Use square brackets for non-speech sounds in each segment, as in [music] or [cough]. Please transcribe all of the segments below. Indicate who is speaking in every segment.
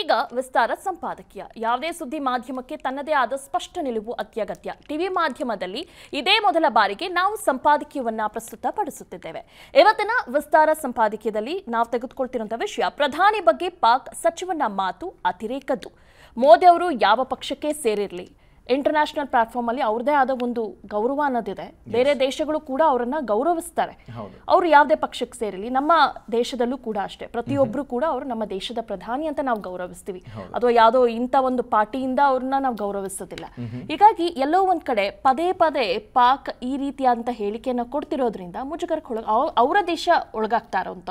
Speaker 1: ಈಗ ವಿಸ್ತಾರ ಸಂಪಾದಕೀಯ ಯಾವುದೇ ಸುದ್ದಿ ಮಾಧ್ಯಮಕ್ಕೆ ತನ್ನದೇ ಆದ ಸ್ಪಷ್ಟ ನಿಲುವು ಅತ್ಯಗತ್ಯ ಟಿವಿ ಮಾಧ್ಯಮದಲ್ಲಿ ಇದೇ ಮೊದಲ ಬಾರಿಗೆ ನಾವು ಸಂಪಾದಕೀಯವನ್ನ ಪ್ರಸ್ತುತ ಪಡಿಸುತ್ತಿದ್ದೇವೆ ಇವತ್ತಿನ ವಿಸ್ತಾರ ಸಂಪಾದಕೀಯದಲ್ಲಿ ನಾವು ತೆಗೆದುಕೊಳ್ತಿರುವಂತಹ ವಿಷಯ ಪ್ರಧಾನಿ ಬಗ್ಗೆ ಪಾಕ್ ಸಚಿವನ ಮಾತು ಅತಿರೇಕದ್ದು ಮೋದಿ ಅವರು ಯಾವ ಪಕ್ಷಕ್ಕೆ ಸೇರಿರಲಿ ಇಂಟರ್ನ್ಯಾಷನಲ್ ಪ್ಲಾಟ್ಫಾರ್ಮ್ ಅಲ್ಲಿ ಅವ್ರದೇ ಆದ ಒಂದು ಗೌರವ ಅನ್ನೋದಿದೆ ಬೇರೆ ದೇಶಗಳು ಕೂಡ ಅವರನ್ನ ಗೌರವಿಸ್ತಾರೆ ಅವ್ರು ಯಾವುದೇ ಪಕ್ಷಕ್ಕೆ ಸೇರಿಲಿ ನಮ್ಮ ದೇಶದಲ್ಲೂ ಕೂಡ ಅಷ್ಟೇ ಪ್ರತಿಯೊಬ್ಬರು ಕೂಡ ಅವರು ನಮ್ಮ ದೇಶದ ಪ್ರಧಾನಿ ಅಂತ ನಾವು ಗೌರವಿಸ್ತೀವಿ ಅಥವಾ ಯಾವುದೋ ಇಂಥ ಒಂದು ಪಾರ್ಟಿಯಿಂದ ಅವ್ರನ್ನ ನಾವು ಗೌರವಿಸೋದಿಲ್ಲ ಹೀಗಾಗಿ ಎಲ್ಲೋ ಒಂದ್ ಕಡೆ ಪದೇ ಪದೇ ಪಾಕ್ ಈ ರೀತಿಯಾದಂತ ಹೇಳಿಕೆಯನ್ನ ಕೊಡ್ತಿರೋದ್ರಿಂದ ಮುಜುಗರಕ್ಕೆ ಅವರ ದೇಶ ಒಳಗಾಗ್ತಾ ಅಂತ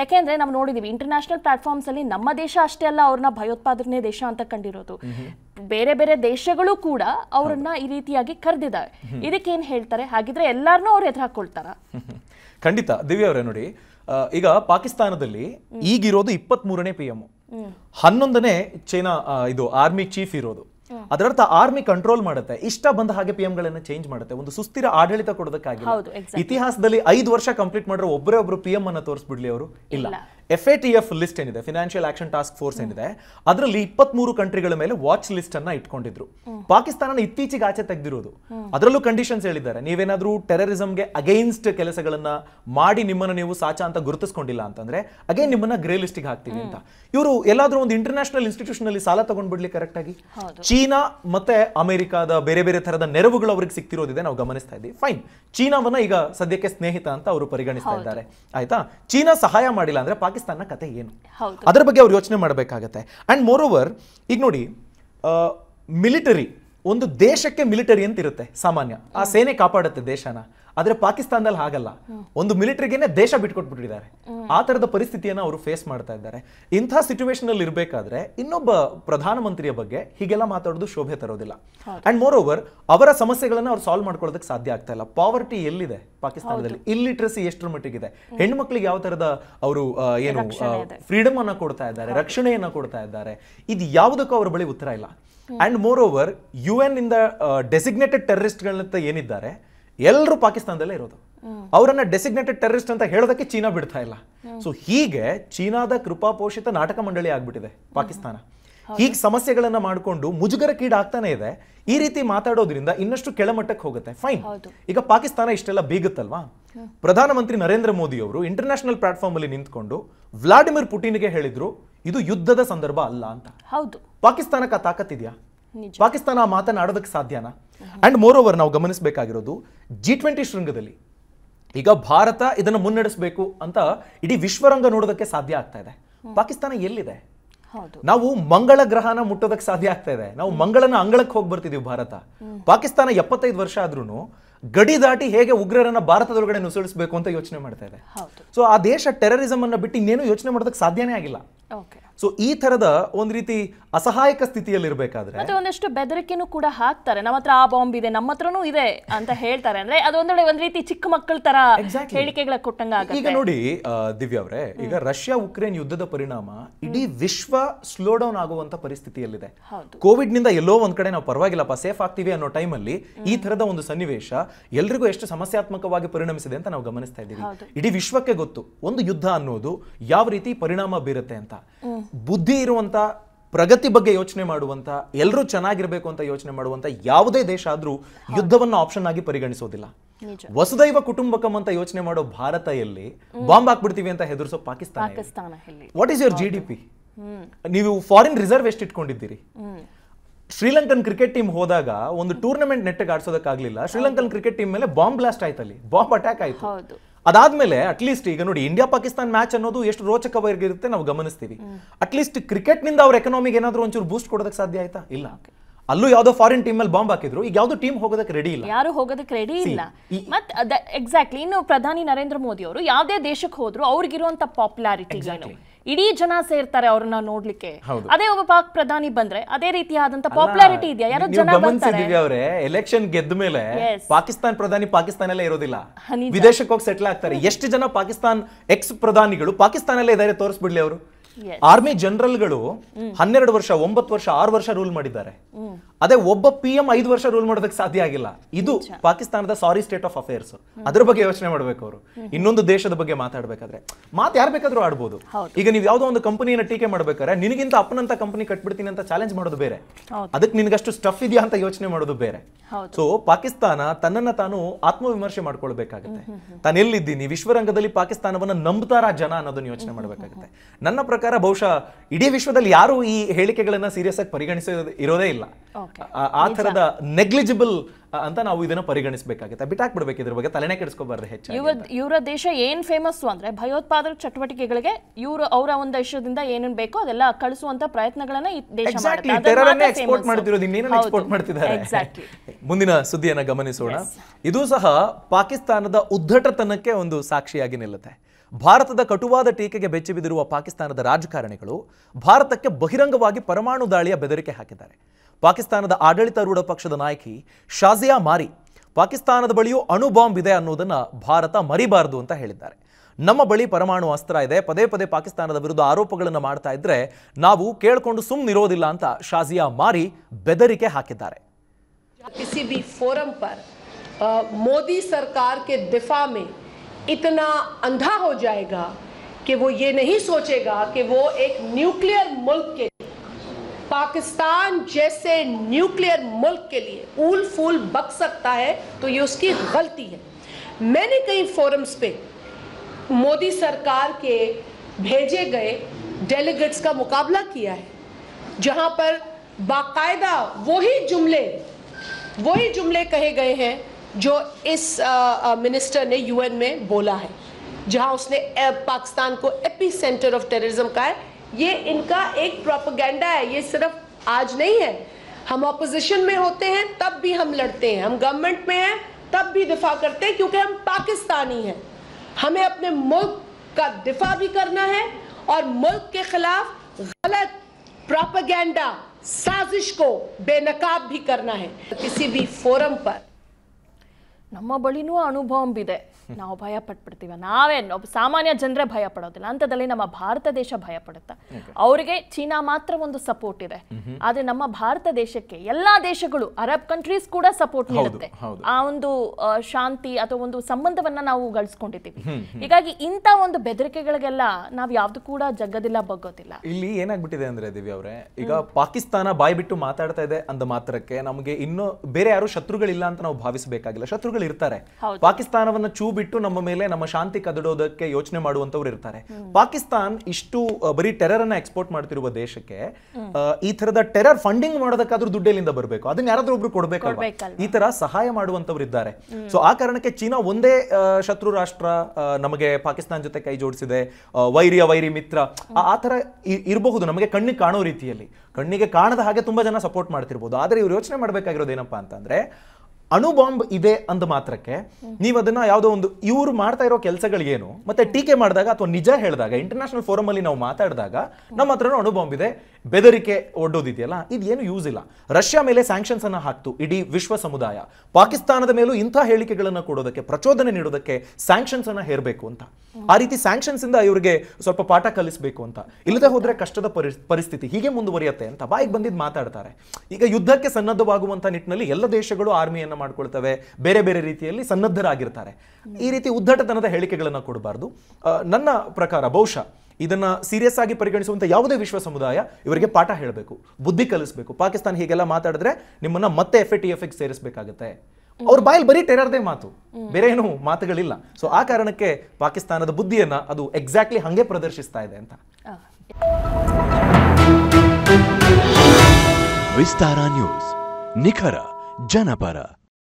Speaker 1: ಯಾಕೆಂದ್ರೆ ನಾವು ನೋಡಿದೀವಿ ಇಂಟರ್ನ್ಯಾಷನಲ್ ಪ್ಲಾಟ್ಫಾರ್ಮ್ಸ್ ಅಲ್ಲಿ ನಮ್ಮ ದೇಶ ಅಷ್ಟೇ ಅಲ್ಲ ಅವ್ರನ್ನ ಭಯೋತ್ಪಾದನೆ ದೇಶ ಅಂತ ಕಂಡಿರೋದು ಬೇರೆ ಬೇರೆ ದೇಶಗಳು ಕೂಡ ಅವರನ್ನ ಈ ರೀತಿಯಾಗಿ ಕರೆದಿದ್ದಾರೆ ಇದಕ್ಕೆ ಏನ್ ಹೇಳ್ತಾರೆ ಹಾಗಿದ್ರೆ ಎಲ್ಲಾರನ್ನೂ ಅವ್ರು ಎದುರು ಹಾಕೊಳ್ತಾರ [laughs]
Speaker 2: ಖಂಡಿತ ದಿವ್ಯ ಅವರೇ ನೋಡಿ ಈಗ ಪಾಕಿಸ್ತಾನದಲ್ಲಿ ಈಗಿರೋದು ಇಪ್ಪತ್ತ್ ಮೂರನೇ ಪಿ ಎಂ ಹನ್ನೊಂದನೇ ಚೈನಾ ಇದು ಆರ್ಮಿ ಚೀಫ್ ಇರೋದು ಅದರರ್ಥ ಆರ್ಮಿ ಕಂಟ್ರೋಲ್ ಮಾಡುತ್ತೆ ಇಷ್ಟ ಬಂದ ಹಾಗೆ ಪಿ ಎಂಗಳನ್ನ ಚೇಂಜ್ ಮಾಡುತ್ತೆ ಒಂದು ಸುಸ್ಥಿರ ಆಡಳಿತ ಕೊಡೋದಕ್ಕಾಗಿ ಇತಿಹಾಸದಲ್ಲಿ ಐದು ವರ್ಷ ಕಂಪ್ಲೀಟ್ ಮಾಡಿರೋ ಒಬ್ಬರೇ ಒಬ್ರು ಪಿ ಎಂ ಅನ್ನ ತೋರಿಸ್ಬಿಡ್ಲಿ ಅವರು ಇಲ್ಲ F A T F list ಏನಿದೆ ಫಿನಾನ್ಷಿಯಲ್ ಆಕ್ಷನ್ ಟಾಸ್ಕ್ ಫೋರ್ಸ್ ಏನಿದೆ ಅದರಲ್ಲಿ ಮೂರು ಕಂಟ್ರಿಗಳ ಮೇಲೆ ವಾಚ್ ಲಿಸ್ಟ್ ಅನ್ನ ಇಟ್ಕೊಂಡಿದ್ರು ಪಾಕಿಸ್ತಾನ ಇತ್ತೀಚೆಗೆ ಆಚೆ ತೆಗೆದಿರೋದು ಅದರಲ್ಲೂ ಕಂಡೀಷನ್ಸ್ ಹೇಳಿದ್ದಾರೆ ನೀವೇನಾದ್ರೂ ಟೆರರಿಸಂಗೆ ಅಗೇನ್ಸ್ಟ್ ಕೆಲಸಗಳನ್ನ ಮಾಡಿ ನಿಮ್ಮನ್ನು ನೀವು ಸಾಚಾ ಅಂತ ಗುರುತಿಸ್ಕೊಂಡಿಲ್ಲ ಅಂತಂದ್ರೆ ಅಗೇನ್ ನಿಮ್ಮನ್ನ ಗ್ರೇ ಲಿಸ್ಟಿಗೆ ಹಾಕ್ತೀವಿ ಅಂತ ಇವರು ಎಲ್ಲಾದ್ರೂ ಒಂದು ಇಂಟರ್ನ್ಯಾಷನಲ್ ಇನ್ಸ್ಟಿಟ್ಯೂಷನ್ ಅಲ್ಲಿ ಸಾಲ ತಗೊಂಡ್ಬಿಡ್ಲಿ ಕರೆಕ್ಟ್ ಆಗಿ ಚೀನಾ ಮತ್ತೆ ಅಮೆರಿಕಾದ ಬೇರೆ ಬೇರೆ ತರದ ನೆರವುಗಳು ಅವ್ರಿಗೆ ಸಿಕ್ತಿರೋದಿದೆ ನಾವು ಗಮನಿಸ್ತಾ ಇದ್ದೀವಿ ಫೈನ್ ಚೀನಾವನ್ನ ಈಗ ಸದ್ಯಕ್ಕೆ ಸ್ನೇಹಿತ ಅಂತ ಅವರು ಪರಿಗಣಿಸ್ತಾ ಇದ್ದಾರೆ ಆಯ್ತಾ ಚೀನಾ ಸಹಾಯ ಮಾಡಿಲ್ಲ ಅಂದ್ರೆ ಪಾಕಿಸ್ತಾನ ಪಾಕಿಸ್ತಾನ ಕತೆ ಏನು ಅದರ ಬಗ್ಗೆ ಅವ್ರು ಯೋಚನೆ ಮಾಡಬೇಕಾಗತ್ತೆ ಅಂಡ್ ಮೋರ್ ಓವರ್ ಈಗ ನೋಡಿ ಮಿಲಿಟರಿ ಒಂದು ದೇಶಕ್ಕೆ ಮಿಲಿಟರಿ ಅಂತ ಇರುತ್ತೆ ಸಾಮಾನ್ಯ ಆ ಸೇನೆ ಕಾಪಾಡುತ್ತೆ ದೇಶನ ಆದ್ರೆ ಪಾಕಿಸ್ತಾನದಲ್ಲಿ ಹಾಗಲ್ಲ ಒಂದು ಮಿಲಿಟರಿಗೇನೆ ದೇಶ ಬಿಟ್ಕೊಟ್ಬಿಟ್ಟಿದ್ದಾರೆ ಆ ತರದ ಪರಿಸ್ಥಿತಿಯನ್ನು ಅವರು ಫೇಸ್ ಮಾಡ್ತಾ ಇದ್ದಾರೆ ಇಂಥ ಸಿಚುವೇಶನ್ ಅಲ್ಲಿ ಇರಬೇಕಾದ್ರೆ ಇನ್ನೊಬ್ಬ ಪ್ರಧಾನಮಂತ್ರಿಯ ಬಗ್ಗೆ ಹೀಗೆಲ್ಲ ಮಾತಾಡೋದು ಶೋಭೆ ತರೋದಿಲ್ಲ ಅಂಡ್ ಮೋರ್ ಓವರ್ ಅವರ ಸಮಸ್ಯೆಗಳನ್ನ ಅವ್ರು ಸಾಲ್ವ್ ಮಾಡ್ಕೊಳ್ಳೋದಕ್ಕೆ ಸಾಧ್ಯ ಆಗ್ತಾ ಇಲ್ಲ ಪಾವರ್ಟಿ ಎಲ್ಲಿದೆ ಪಾಕಿಸ್ತಾನದಲ್ಲಿ ಇಲ್ಲಿಟ್ರಸಿ ಎಷ್ಟರ ಮಟ್ಟಿಗಿದೆ ಹೆಣ್ಮಕ್ಳಿಗೆ ಯಾವ ತರದ ಅವರು ಏನು ಫ್ರೀಡಮ್ ಅನ್ನ ಕೊಡ್ತಾ ಇದ್ದಾರೆ ರಕ್ಷಣೆಯನ್ನ ಕೊಡ್ತಾ ಇದ್ದಾರೆ ಇದು ಯಾವುದಕ್ಕೂ ಅವ್ರ ಬಳಿ ಉತ್ತರ ಇಲ್ಲ and more over U N ಇಂದ ಡೆಸಿಗ್ನೇಟೆಡ್ ಗಳಂತ ಏನಿದ್ದಾರೆ ಎಲ್ಲರೂ ಪಾಕಿಸ್ತಾನದಲ್ಲೇ ಇರೋದು ಅವರನ್ನ ಡೆಸಿಗ್ನೇಟೆಡ್ ಟೆರರಿಸ್ಟ್ ಅಂತ ಹೇಳೋದಕ್ಕೆ ಚೀನಾ ಬಿಡ್ತಾ ಇಲ್ಲ ಸೊ ಹೀಗೆ ಚೀನಾದ ಕೃಪಾಪೋಷಿತ ನಾಟಕ ಮಂಡಳಿ ಆಗ್ಬಿಟ್ಟಿದೆ ಪಾಕಿಸ್ತಾನ ಈಗ ಸಮಸ್ಯೆಗಳನ್ನ ಮಾಡಿಕೊಂಡು ಕೀಡಾಗ್ತಾನೆ ಇದೆ ಈ ರೀತಿ ಮಾತಾಡೋದ್ರಿಂದ ಇನ್ನಷ್ಟು ಕೆಳಮಟ್ಟಕ್ಕೆ ಹೋಗುತ್ತೆ ಫೈನ್ ಈಗ ಪಾಕಿಸ್ತಾನ ಇಷ್ಟೆಲ್ಲ ಬೀಗುತ್ತಲ್ವಾ ಪ್ರಧಾನಮಂತ್ರಿ ನರೇಂದ್ರ ಮೋದಿ ಅವರು ಇಂಟರ್ನ್ಯಾಷನಲ್ ಪ್ಲಾಟ್ಫಾರ್ಮ್ ಅಲ್ಲಿ ನಿಂತ್ಕೊಂಡು ವ್ಲಾಡಿಮಿರ್ ಪುಟಿನ್ ಗೆ ಹೇಳಿದ್ರು ಇದು ಯುದ್ಧದ ಸಂದರ್ಭ ಅಲ್ಲ ಅಂತ ಹೌದು ಪಾಕಿಸ್ತಾನಕ್ಕೆ ಆ ಇದೆಯಾ ಪಾಕಿಸ್ತಾನ ಮಾತನಾಡೋದಕ್ಕೆ ಸಾಧ್ಯನಾ ಅಂಡ್ ಮೋರ್ ಓವರ್ ನಾವು ಗಮನಿಸಬೇಕಾಗಿರೋದು ಜಿ ಟ್ವೆಂಟಿ ಶೃಂಗದಲ್ಲಿ ಈಗ ಭಾರತ ಇದನ್ನು ಮುನ್ನಡೆಸಬೇಕು ಅಂತ ಇಡೀ ವಿಶ್ವರಂಗ ನೋಡೋದಕ್ಕೆ ಸಾಧ್ಯ ಆಗ್ತಾ ಇದೆ ಪಾಕಿಸ್ತಾನ ಎಲ್ಲಿದೆ ನಾವು ಮಂಗಳ ಗ್ರಹನ ಮುಟ್ಟೋದಕ್ಕೆ ಸಾಧ್ಯ ಆಗ್ತಾ ಇದೆ ನಾವು ಮಂಗಳನ ಅಂಗಳಕ್ಕೆ ಹೋಗಿ ಬರ್ತಿದೀವಿ ಭಾರತ ಪಾಕಿಸ್ತಾನ ಎಪ್ಪತ್ತೈದು ವರ್ಷ ಆದ್ರೂ ಗಡಿ ದಾಟಿ ಹೇಗೆ ಉಗ್ರರನ್ನ ಭಾರತದೊಳಗಡೆ ನುಸುಳಿಸಬೇಕು ಅಂತ ಯೋಚನೆ ಮಾಡ್ತಾ ಇದೆ ಸೊ ಆ ದೇಶ ಟೆರರಿಸಮ್ ಅನ್ನ ಬಿಟ್ಟು ಇನ್ನೇನು ಯೋಚನೆ ಮಾಡೋದಕ್ಕೆ ಸಾಧ್ಯನೇ ಆಗಿಲ್ಲ ಸೊ ಈ ತರದ ಒಂದ್ ರೀತಿ ಅಸಹಾಯಕ ಸ್ಥಿತಿಯಲ್ಲಿರಬೇಕಾದ್ರೆ ಮತ್ತೆ
Speaker 1: ಒಂದಷ್ಟು ಬೆದರಿಕೆನೂ ಕೂಡ ಹಾಕ್ತಾರೆ ನಮ್ಮ ಆ ಬಾಂಬ್ ಇದೆ ನಮ್ಮ ಇದೆ ಅಂತ ಹೇಳ್ತಾರೆ ಅಂದ್ರೆ ಅದೊಂದೊಳ್ಳೆ ಒಂದ್ ರೀತಿ ಚಿಕ್ಕ ಮಕ್ಕಳ ತರ ಹೇಳಿಕೆಗಳ ಕೊಟ್ಟಂಗ ಈಗ ನೋಡಿ
Speaker 2: ದಿವ್ಯ ಅವರೇ ಈಗ ರಷ್ಯಾ ಉಕ್ರೇನ್ ಯುದ್ಧದ ಪರಿಣಾಮ ಇಡೀ ವಿಶ್ವ ಸ್ಲೋ ಡೌನ್ ಆಗುವಂತ ಪರಿಸ್ಥಿತಿಯಲ್ಲಿದೆ ಕೋವಿಡ್ ನಿಂದ ಎಲ್ಲೋ ಒಂದ್ ಕಡೆ ನಾವು ಪರವಾಗಿಲ್ಲಪ್ಪ ಸೇಫ್ ಆಗ್ತೀವಿ ಅನ್ನೋ ಟೈಮಲ್ಲಿ ಈ ತರದ ಒಂದು ಸನ್ನಿವೇಶ ಎಲ್ರಿಗೂ ಎಷ್ಟು ಸಮಸ್ಯಾತ್ಮಕವಾಗಿ ಪರಿಣಮಿಸಿದೆ ಅಂತ ನಾವು ಗಮನಿಸ್ತಾ ಇದ್ದೀವಿ ಇಡೀ ವಿಶ್ವಕ್ಕೆ ಗೊತ್ತು ಒಂದು ಯುದ್ಧ ಅನ್ನೋದು ಯಾವ ರೀತಿ ಪರಿಣಾಮ ಬೀರುತ್ತೆ ಅಂತ ಬುದ್ಧಿ ಇರುವಂತ ಪ್ರಗತಿ ಬಗ್ಗೆ ಯೋಚನೆ ಮಾಡುವಂತ ಎಲ್ಲರೂ ಚೆನ್ನಾಗಿರಬೇಕು ಅಂತ ಯೋಚನೆ ಮಾಡುವಂತ ಯಾವುದೇ ದೇಶ ಆದ್ರೂ ಯುದ್ಧವನ್ನು ಆಪ್ಷನ್ ಆಗಿ ಪರಿಗಣಿಸೋದಿಲ್ಲ ವಸುದೈವ ಕುಟುಂಬಕಂ ಅಂತ ಯೋಚನೆ ಮಾಡೋ ಭಾರತ ಎಲ್ಲಿ ಬಾಂಬ್ ಹಾಕ್ಬಿಡ್ತೀವಿ ಅಂತ ಹೆದರ್ಸೋ Pakistan what is your G D P ನೀವು ಫಾರಿನ್ ರಿಸರ್ವ್ ಎಷ್ಟು ಇಟ್ಕೊಂಡಿದ್ದೀರಿ ಶ್ರೀಲಂಕನ್ ಕ್ರಿಕೆಟ್ ಟೀಮ್ ಹೋದಾಗ ಒಂದು ಟೂರ್ನಮೆಂಟ್ ನೆಟ್ಟಗೆ ಆಡ್ಸೋದಕ್ಕಾಗ್ಲಿಲ್ಲ ಶ್ರೀಲಂಕನ್ ಕ್ರಿಕೆಟ್ ಟೀಮ್ ಮೇಲೆ ಬಾಂಬ್ ಬ್ಲಾಸ್ಟ್ ಆಯ್ತಲ್ಲಿ ಬಾಂಬ್ ಅಟ್ಯಾಕ್ ಆಯ್ತು ಅದಾದ್ಮೇಲೆ ಅಟ್ಲೀಸ್ಟ್ ಈಗ ನೋಡಿ ಇಂಡಿಯಾ ಪಾಕಿಸ್ತಾನ್ ಮ್ಯಾಚ್ ಅನ್ನೋದು ಎಷ್ಟು ರೋಚಕವಾಗಿರುತ್ತೆ ನಾವು ಗಮನಿಸ್ತೀವಿ ಅಟ್ಲೀಸ್ಟ್ ಕ್ರಿಕೆಟ್ ನಿಂದ ಅವ್ರ ಎಕನಾಮಿಗೆ ಏನಾದರೂ ಒಂಚೂರು ಬೂಸ್ಟ್ ಕೊಡೋದಕ್ಕೆ ಸಾಧ್ಯ ಆಯ್ತಾ ಇಲ್ಲ ಅಲ್ಲೂ ಯಾವ್ದೋ ಫಾರಿನ್ ಟೀಮ್ ಅಲ್ಲಿ ಬಾಂಬ್ ಹಾಕಿದ್ರು ಈಗ ಯಾವ್ದು ಟೀಮ್ ಹೋಗೋದಕ್ಕೆ ರೆಡಿ ಇಲ್ಲ
Speaker 1: ಯಾರು ಹೋಗೋದಕ್ಕೆ ರೆಡಿ ಇಲ್ಲ ಮತ್ತೆ ಎಕ್ಸಾಕ್ಟ್ಲಿ ಇನ್ನು ಪ್ರಧಾನಿ ನರೇಂದ್ರ ಮೋದಿ ಅವರು ಯಾವುದೇ ದೇಶಕ್ಕೆ ಹೋದ್ರು ಅವ್ರಿಗಿರುವಂತ ಪಾಪ್ಯುಲಾರಿಟಿ ಇಡೀ ಜನ ಸೇರ್ತಾರೆ ಅವ್ರನ್ನ ನೋಡ್ಲಿಕ್ಕೆ ಅದೇ ಒಬ್ಬ ಪಾಕ್ ಪ್ರಧಾನಿ ಬಂದ್ರೆ ಅದೇ ರೀತಿಯಾದಂತ ಪಾಪ್ಯುಲಾರಿಟಿ ಇದೆಯಾ ಯಾರೋ ಜನ ಅವರೇ
Speaker 2: ಎಲೆಕ್ಷನ್ ಗೆದ್ದ ಮೇಲೆ ಪಾಕಿಸ್ತಾನ ಪ್ರಧಾನಿ ಪಾಕಿಸ್ತಾನಲ್ಲೇ ಇರೋದಿಲ್ಲ ವಿದೇಶಕ್ಕೆ ಹೋಗಿ ಸೆಟ್ಲ್ ಆಗ್ತಾರೆ ಎಷ್ಟು ಜನ ಪಾಕಿಸ್ತಾನ್ ಎಕ್ಸ್ ಪ್ರಧಾನಿಗಳು ಪಾಕಿಸ್ತಾನಲ್ಲೇ ಇದ್ದಾರೆ ತೋರಿಸ್ಬಿಡ್ಲಿ ಅವರು ಆರ್ಮಿ ಜನರಲ್ಗಳು ಹನ್ನೆರಡು ವರ್ಷ ಒಂಬತ್ತು ವರ್ಷ ಆರು ವರ್ಷ ರೂಲ್ ಮಾಡಿದ್ದಾರೆ ಅದೇ ಒಬ್ಬ ಪಿ ಎಂ ಐದು ವರ್ಷ ರೂಲ್ ಮಾಡೋದಕ್ಕೆ ಸಾಧ್ಯ ಆಗಿಲ್ಲ ಇದು ಪಾಕಿಸ್ತಾನದ ಸಾರಿ ಸ್ಟೇಟ್ ಆಫ್ ಅಫೇರ್ಸ್ ಅದ್ರ ಬಗ್ಗೆ ಯೋಚನೆ ಮಾಡಬೇಕು ಅವರು ಇನ್ನೊಂದು ದೇಶದ ಬಗ್ಗೆ ಮಾತಾಡ್ಬೇಕಾದ್ರೆ ಮಾತು ಯಾರು ಬೇಕಾದ್ರೂ ಆಡ್ಬೋದು ಈಗ ನೀವು ಯಾವುದೋ ಒಂದು ಕಂಪನಿಯನ್ನ ಟೀಕೆ ಮಾಡ್ಬೇಕಾದ್ರೆ ನಿನಗಿಂತ ಅಪ್ಪನಂತ ಕಂಪನಿ ಕಟ್ಬಿಡ್ತೀನಿ ಅಂತ ಚಾಲೆಂಜ್ ಮಾಡೋದು ಬೇರೆ ಅದಕ್ಕೆ ನಿನಗಷ್ಟು ಸ್ಟಫ್ ಇದೆಯಾ ಅಂತ ಯೋಚನೆ ಮಾಡೋದು ಬೇರೆ ಸೊ ಪಾಕಿಸ್ತಾನ ತನ್ನನ್ನ ತಾನು ಆತ್ಮವಿಮರ್ಶೆ ಮಾಡ್ಕೊಳ್ಬೇಕಾಗುತ್ತೆ ತಾನೆಲ್ಲಿದ್ದೀನಿ ವಿಶ್ವರಂಗದಲ್ಲಿ ಪಾಕಿಸ್ತಾನವನ್ನ ನಂಬುತ್ತಾರ ಜನ ಅನ್ನೋದನ್ನ ಯೋಚನೆ ಮಾಡಬೇಕಾಗುತ್ತೆ ನನ್ನ ಪ್ರಕಾರ ಪ್ರಕಾರ ಬಹುಶಃ ಇಡೀ ವಿಶ್ವದಲ್ಲಿ ಯಾರು ಈ ಹೇಳಿಕೆಗಳನ್ನ ಸೀರಿಯಸ್ ಆಗಿ ಪರಿಗಣಿಸ ಇರೋದೇ ಇಲ್ಲ ಆ ತರದ ನೆಗ್ಲಿಜಿಬಲ್ ಅಂತ ನಾವು ಇದನ್ನ ಪರಿಗಣಿಸಬೇಕಾಗುತ್ತೆ ಬಿಡ್ಬೇಕು ಇದ್ರ ಬಗ್ಗೆ ತಲೆನೇ ಕೆಡಿಸ್ಕೋಬಾರ್ದು ಹೆಚ್ಚು ಇವ್ರ
Speaker 1: ಇವರ ದೇಶ ಏನ್ ಫೇಮಸ್ ಅಂದ್ರೆ ಭಯೋತ್ಪಾದಕ ಚಟುವಟಿಕೆಗಳಿಗೆ ಇವರು ಅವರ ಒಂದು ದೇಶದಿಂದ ಏನೇನ್ ಬೇಕೋ ಅದೆಲ್ಲ ಕಳಿಸುವಂತ ಪ್ರಯತ್ನಗಳನ್ನ ಈ ದೇಶ ಮಾಡ್ತಿರೋದು
Speaker 2: ಮಾಡ್ತಿದ್ದಾರೆ ಮುಂದಿನ ಸುದ್ದಿಯನ್ನ ಗಮನಿಸೋಣ ಇದು ಸಹ ಪಾಕಿಸ್ತಾನದ ಉದ್ದಟತನಕ್ಕೆ ಒಂದು ಸಾಕ್ಷಿಯಾಗಿ ನಿಲ್ಲುತ್ತೆ ಭಾರತದ ಕಟುವಾದ ಟೀಕೆಗೆ ಬೆಚ್ಚಿಬಿದಿರುವ ಪಾಕಿಸ್ತಾನದ ರಾಜಕಾರಣಿಗಳು ಭಾರತಕ್ಕೆ ಬಹಿರಂಗವಾಗಿ ಪರಮಾಣು ದಾಳಿಯ ಬೆದರಿಕೆ ಹಾಕಿದ್ದಾರೆ ಪಾಕಿಸ್ತಾನದ ಆಡಳಿತಾರೂಢ ಪಕ್ಷದ ನಾಯಕಿ ಶಾಜಿಯಾ ಮಾರಿ ಪಾಕಿಸ್ತಾನದ ಬಳಿಯೂ ಅಣು ಬಾಂಬ್ ಇದೆ ಅನ್ನೋದನ್ನು ಭಾರತ ಮರಿಬಾರದು ಅಂತ ಹೇಳಿದ್ದಾರೆ ನಮ್ಮ ಬಳಿ ಪರಮಾಣು ಅಸ್ತ್ರ ಇದೆ ಪದೇ ಪದೇ ಪಾಕಿಸ್ತಾನದ ವಿರುದ್ಧ ಆರೋಪಗಳನ್ನು ಮಾಡ್ತಾ ಇದ್ರೆ ನಾವು ಕೇಳಿಕೊಂಡು ಸುಮ್ಮನಿರೋದಿಲ್ಲ ಅಂತ ಶಾಜಿಯಾ ಮಾರಿ ಬೆದರಿಕೆ ಹಾಕಿದ್ದಾರೆ
Speaker 3: ಮೋದಿ ಸರ್ಕಾರ इतना अंधा हो जाएगा कि वो ये नहीं सोचेगा कि वो एक न्यूक्लियर मुल्क के पाकिस्तान जैसे न्यूक्लियर मुल्क के लिए ऊल फूल बक सकता है तो ये उसकी गलती है मैंने कई फोरम्स पे मोदी सरकार के भेजे गए डेलीगेट्स का मुकाबला किया है जहाँ पर बाकायदा वही जुमले वही जुमले कहे गए हैं जो इस मिनिस्टर ने यूएन में बोला है जहां उसने पाकिस्तान को एपी सेंटर ऑफ टेररिज्म कहा है ये इनका एक प्रोपोगंडा है ये सिर्फ आज नहीं है हम अपोजिशन में होते हैं तब भी हम लड़ते हैं हम गवर्नमेंट में हैं तब भी दिफा करते हैं क्योंकि हम पाकिस्तानी हैं हमें अपने मुल्क का दिफा भी करना है और मुल्क के खिलाफ गलत प्रोपागेंडा साजिश को बेनकाब भी करना है किसी भी फोरम पर ನಮ್ಮ ಬಳಿನೂ ಅನುಭವ ಇದೆ ನಾವು ಭಯ ಪಟ್ಬಿಡ್ತೀವ
Speaker 1: ನಾವೇ ಒಬ್ಬ ಸಾಮಾನ್ಯ ಜನರೇ ಭಯ ಪಡೋದಿಲ್ಲ ಅಂತದಲ್ಲಿ ನಮ್ಮ ಭಾರತ ದೇಶ ಭಯ ಪಡುತ್ತಾ ಅವರಿಗೆ ಚೀನಾ ಮಾತ್ರ ಒಂದು ಸಪೋರ್ಟ್ ಇದೆ ಆದ್ರೆ ನಮ್ಮ ಭಾರತ ದೇಶಕ್ಕೆ ಎಲ್ಲಾ ದೇಶಗಳು ಅರಬ್ ಕಂಟ್ರೀಸ್ ಕೂಡ ಸಪೋರ್ಟ್ ನೀಡುತ್ತೆ ಆ ಒಂದು ಶಾಂತಿ ಅಥವಾ ಒಂದು ಸಂಬಂಧವನ್ನ ನಾವು ಗಳಿಸ್ಕೊಂಡಿದ್ದೀವಿ ಹೀಗಾಗಿ ಇಂಥ ಒಂದು ಬೆದರಿಕೆಗಳಿಗೆಲ್ಲ ನಾವು ಯಾವ್ದು ಕೂಡ ಜಗ್ಗದಿಲ್ಲ ಬಗ್ಗೋದಿಲ್ಲ
Speaker 2: ಇಲ್ಲಿ ಏನಾಗ್ಬಿಟ್ಟಿದೆ ಅಂದ್ರೆ ದಿವ್ಯ ಅವರೇ ಈಗ ಪಾಕಿಸ್ತಾನ ಬಿಟ್ಟು ಮಾತಾಡ್ತಾ ಇದೆ ಅಂದ ಮಾತ್ರಕ್ಕೆ ನಮಗೆ ಇನ್ನೂ ಬೇರೆ ಯಾರು ಶತ್ರುಗಳಿಲ್ಲ ಅಂತ ನಾವು ಭಾವಿಸಬೇಕಾಗಿಲ್ಲ ಶತ್ರುಗಳು ಇರ್ತಾರೆ ಪಾಕಿಸ್ತಾನವನ್ನ ಚೂ ಬಿಟ್ಟು ನಮ್ಮ ಮೇಲೆ ನಮ್ಮ ಶಾಂತಿ ಕದಡೋದಕ್ಕೆ ಯೋಚನೆ ಮಾಡುವಂತವ್ರು ಇರ್ತಾರೆ ಪಾಕಿಸ್ತಾನ್ ಇಷ್ಟು ಬರೀ ಟೆರರ್ ಅನ್ನ ಎಕ್ಸ್ಪೋರ್ಟ್ ಮಾಡ್ತಿರುವ ದೇಶಕ್ಕೆ ಈ ತರದ ಟೆರರ್ ಫಂಡಿಂಗ್ ಮಾಡೋದಕ್ಕಾದ್ರೂ ದುಡ್ಡೆಲ್ಲಿಂದ ಬರಬೇಕು ಅದನ್ನ ಯಾರಾದ್ರೂ ಒಬ್ರು ಕೊಡ್ಬೇಕಲ್ವಾ ಈ ತರ ಸಹಾಯ ಮಾಡುವಂತವ್ರು ಇದ್ದಾರೆ ಸೊ ಆ ಕಾರಣಕ್ಕೆ ಚೀನಾ ಒಂದೇ ಶತ್ರು ರಾಷ್ಟ್ರ ನಮಗೆ ಪಾಕಿಸ್ತಾನ ಜೊತೆ ಕೈ ಜೋಡಿಸಿದೆ ವೈರಿಯ ವೈರಿ ಮಿತ್ರ ಆ ತರ ಇರಬಹುದು ನಮಗೆ ಕಣ್ಣಿಗೆ ಕಾಣೋ ರೀತಿಯಲ್ಲಿ ಕಣ್ಣಿಗೆ ಕಾಣದ ಹಾಗೆ ತುಂಬಾ ಜನ ಸಪೋರ್ಟ್ ಮಾಡ್ತಿರ್ಬೋದು ಆದ್ರೆ ಇವ್ರು ಯೋಚನೆ ಮಾಡ್ಬೇಕಾಗಿರೋದು ಏನಪ್ಪಾ ಅಂತಂದ್ರೆ ಅಣುಬಾಂಬ್ ಇದೆ ಅಂದ ಮಾತ್ರಕ್ಕೆ ನೀವು ಅದನ್ನ ಯಾವುದೋ ಒಂದು ಇವರು ಮಾಡ್ತಾ ಇರೋ ಕೆಲಸಗಳಿಗೇನು ಮತ್ತೆ ಟೀಕೆ ಮಾಡಿದಾಗ ಅಥವಾ ನಿಜ ಹೇಳಿದಾಗ ಇಂಟರ್ನ್ಯಾಷನಲ್ ಫೋರಮ್ ಅಲ್ಲಿ ನಾವು ಮಾತಾಡಿದಾಗ ನಮ್ಮ ಹತ್ರನೂ ಬಾಂಬ್ ಇದೆ ಬೆದರಿಕೆ ಒಡ್ಡೋದಿದೆಯಲ್ಲ ಇದೇನು ಯೂಸ್ ಇಲ್ಲ ರಷ್ಯಾ ಮೇಲೆ ಸ್ಯಾಂಕ್ಷನ್ಸ್ ಅನ್ನ ಹಾಕ್ತು ಇಡೀ ವಿಶ್ವ ಸಮುದಾಯ ಪಾಕಿಸ್ತಾನದ ಮೇಲೂ ಇಂಥ ಹೇಳಿಕೆಗಳನ್ನು ಕೊಡೋದಕ್ಕೆ ಪ್ರಚೋದನೆ ನೀಡೋದಕ್ಕೆ ಸ್ಯಾಂಕ್ಷನ್ಸ್ ಅನ್ನ ಹೇರಬೇಕು ಅಂತ ಆ ರೀತಿ ಸ್ಯಾಂಕ್ಷನ್ಸ್ ಇಂದ ಇವರಿಗೆ ಸ್ವಲ್ಪ ಪಾಠ ಕಲಿಸಬೇಕು ಅಂತ ಇಲ್ಲದೆ ಹೋದ್ರೆ ಕಷ್ಟದ ಪರಿಸ್ಥಿತಿ ಹೀಗೆ ಮುಂದುವರಿಯುತ್ತೆ ಅಂತ ಬಾಯಿಗೆ ಬಂದಿದ್ದು ಮಾತಾಡ್ತಾರೆ ಈಗ ಯುದ್ಧಕ್ಕೆ ಸನ್ನದ್ಧವಾಗುವಂತ ನಿಟ್ಟಿನಲ್ಲಿ ಎಲ್ಲ ದೇಶಗಳು ಆರ್ಮಿಯನ್ನು ಮಾಡ್ಕೊಳ್ತವೆ ಬೇರೆ ಬೇರೆ ರೀತಿಯಲ್ಲಿ ಸನ್ನದ್ಧರಾಗಿರ್ತಾರೆ ಈ ರೀತಿ ಉದ್ದಟತನದ ಹೇಳಿಕೆಗಳನ್ನು ಕೊಡಬಾರ್ದು ನನ್ನ ಪ್ರಕಾರ ಬಹುಶಃ ಇದನ್ನ ಸೀರಿಯಸ್ ಆಗಿ ಪರಿಗಣಿಸುವಂತ ಯಾವುದೇ ವಿಶ್ವ ಸಮುದಾಯ ಇವರಿಗೆ ಪಾಠ ಹೇಳಬೇಕು ಬುದ್ಧಿ ಕಲಿಸಬೇಕು ಪಾಕಿಸ್ತಾನ ಹೀಗೆಲ್ಲ ಮಾತಾಡಿದ್ರೆ ನಿಮ್ಮನ್ನ ಮತ್ತೆ ಎಫ್ ಎ ಟಿ ಅವ್ರ ಬಾಯಲ್ಲಿ ಬರೀ ಟೆರರ್ದೇ ಮಾತು ಬೇರೆ ಏನು ಮಾತುಗಳಿಲ್ಲ ಸೊ ಆ ಕಾರಣಕ್ಕೆ ಪಾಕಿಸ್ತಾನದ ಬುದ್ಧಿಯನ್ನ ಅದು ಎಕ್ಸಾಕ್ಟ್ಲಿ ಹಂಗೆ ಪ್ರದರ್ಶಿಸ್ತಾ ಇದೆ ಅಂತ ವಿಸ್ತಾರ ನ್ಯೂಸ್ ನಿಖರ ಜನಪರ